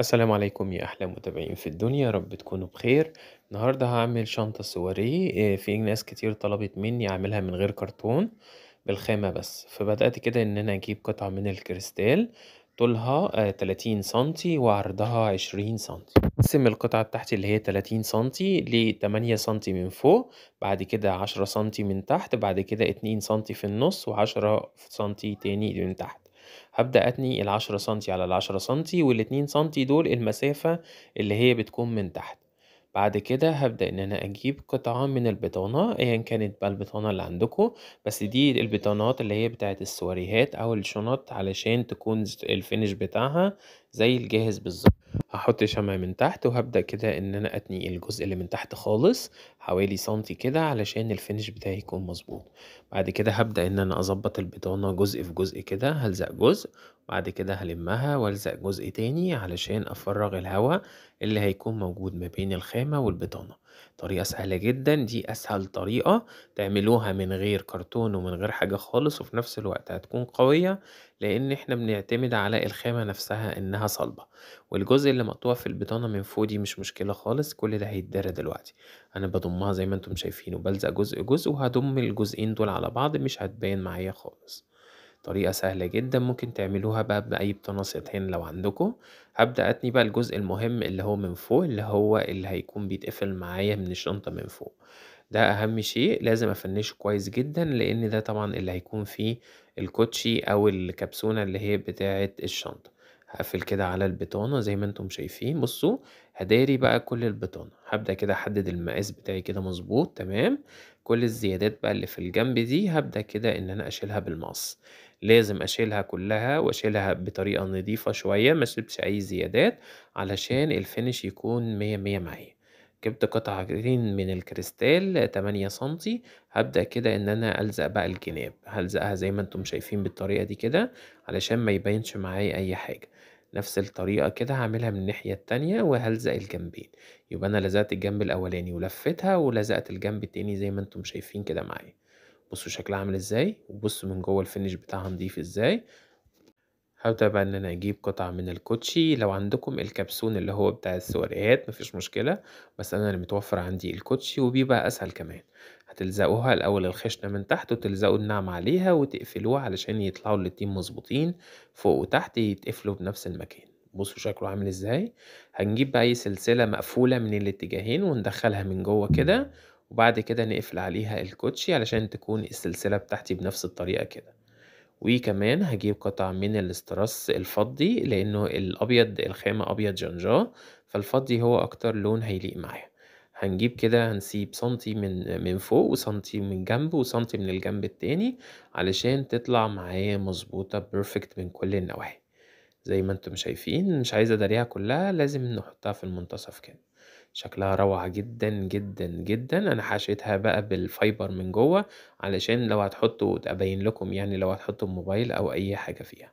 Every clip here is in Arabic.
السلام عليكم يا أحلى متابعين في الدنيا رب تكونوا بخير النهاردة هعمل شنطة صوري آه، في ناس كتير طلبت مني أعملها من غير كرتون بالخامة بس فبدأت كده إن أنا أجيب قطعة من الكريستال طولها 30 آه، سنتي وعرضها 20 سنتي نقسم القطعة بتاعتي اللي هي 30 سنتي ل 8 سنتي من فوق بعد كده 10 سنتي من تحت بعد كده 2 سنتي في النص و10 سنتي تاني من تحت هبدأ أتني العشرة سنتي على العشرة سنتي والاتنين سنتي دول المسافة اللي هي بتكون من تحت بعد كده هبدأ إن أنا أجيب قطعة من البطانة أيا كانت بقى البطانة اللي عندكم بس دي البطانات اللي هي بتاعت السواريهات أو الشنط علشان تكون الفينش بتاعها زي الجاهز بالظبط هحط شمع من تحت وهبدأ كده إن أنا أتني الجزء اللي من تحت خالص حوالي سنتي كده علشان الفينش بتاعي يكون مظبوط بعد كده هبدأ إن أنا أظبط البطانة جزء في جزء كده هلزق جزء بعد كده هلمها والزق جزء تاني علشان أفرغ الهواء اللي هيكون موجود ما بين الخامة والبطانة طريقة سهلة جدا دي أسهل طريقة تعملوها من غير كرتون ومن غير حاجة خالص وفي نفس الوقت هتكون قوية لأن احنا بنعتمد على الخامة نفسها إنها صلبة والجزء اللي مقطوع في البطانة من فوق دي مش مشكلة خالص كل ده هيتدرى دلوقتي أنا بضمها زي ما انتم شايفين وبلزق جزء جزء وهضم الجزئين دول على بعض مش هتبان معايا خالص طريقة سهلة جدا ممكن تعملوها بقى بأي بطانة سطحين لو عندكم هبدأ أتني بقى الجزء المهم اللي هو من فوق اللي هو اللي هيكون بيتقفل معايا من الشنطة من فوق ده أهم شيء لازم أفنشه كويس جدا لأن ده طبعا اللي هيكون فيه الكوتشي أو الكبسونة اللي هي بتاعة الشنطة هقفل كده على البطانة زي ما انتم شايفين بصوا هداري بقى كل البطانة هبدأ كده احدد المقاس بتاعي كده مظبوط تمام كل الزيادات بقى اللي في الجنب دي هبدأ كده ان انا اشيلها بالمقص لازم اشيلها كلها واشيلها بطريقة نظيفة شوية ما سيبش اي زيادات علشان الفينش يكون مية مية معايا جبت قطعتين من الكريستال 8 سنتي هبدأ كده ان انا الزق بقى الجناب هلزقها زي ما انتم شايفين بالطريقة دي كده علشان ما يبينش معايا اي حاجة نفس الطريقة كده هعملها من الناحية التانية وهلزق الجنبين يبقى انا لزقت الجنب الاولاني ولفتها ولزقت الجنب التاني زي ما انتم شايفين كده معايا بصوا شكلها عامل ازاي وبصوا من جوه الفينش بتاعها نضيف ازاي هبدأ بقى إن أنا أجيب قطعة من الكوتشي، لو عندكم الكبسون اللي هو بتاع السواريات مفيش مشكلة، بس أنا اللي متوفر عندي الكوتشي وبيبقى أسهل كمان، هتلزقوها الأول الخشنة من تحت وتلزقوا النعم عليها وتقفلوها علشان يطلعوا الاتنين مظبوطين فوق وتحت يتقفلوا بنفس المكان، بصوا شكله عامل إزاي، هنجيب بقى أي سلسلة مقفولة من الاتجاهين وندخلها من جوه كده وبعد كده نقفل عليها الكوتشي علشان تكون السلسلة بتاعتي بنفس الطريقة كده. وكمان هجيب قطع من الاسترس الفضي لأنه الأبيض الخامة أبيض جنجاه فالفضي هو أكتر لون هيليق معايا هنجيب كده هنسيب سنتي من من فوق وسنتي من جنب وسنتي من الجنب التاني علشان تطلع معايا مظبوطة بيرفكت من كل النواحي زي ما انتم شايفين مش عايزة اداريها كلها لازم نحطها في المنتصف كده شكلها روعة جدًا، جدًا، جدًا، أنا حشيتها بقى بالفايبر من جوّه، علشان لو هتحطّوا أبيّن لكم يعني لو هتحطّوا الموبايل أو أي حاجة فيها.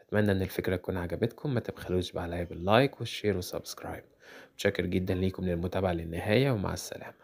أتمنى إن الفكرة تكون عجبتكم، ما تبخلوش بقى عليَّ باللايك والشير والسبسكرايب. متشكر جدًا ليكم للمتابعة للنهاية ومع السلامة.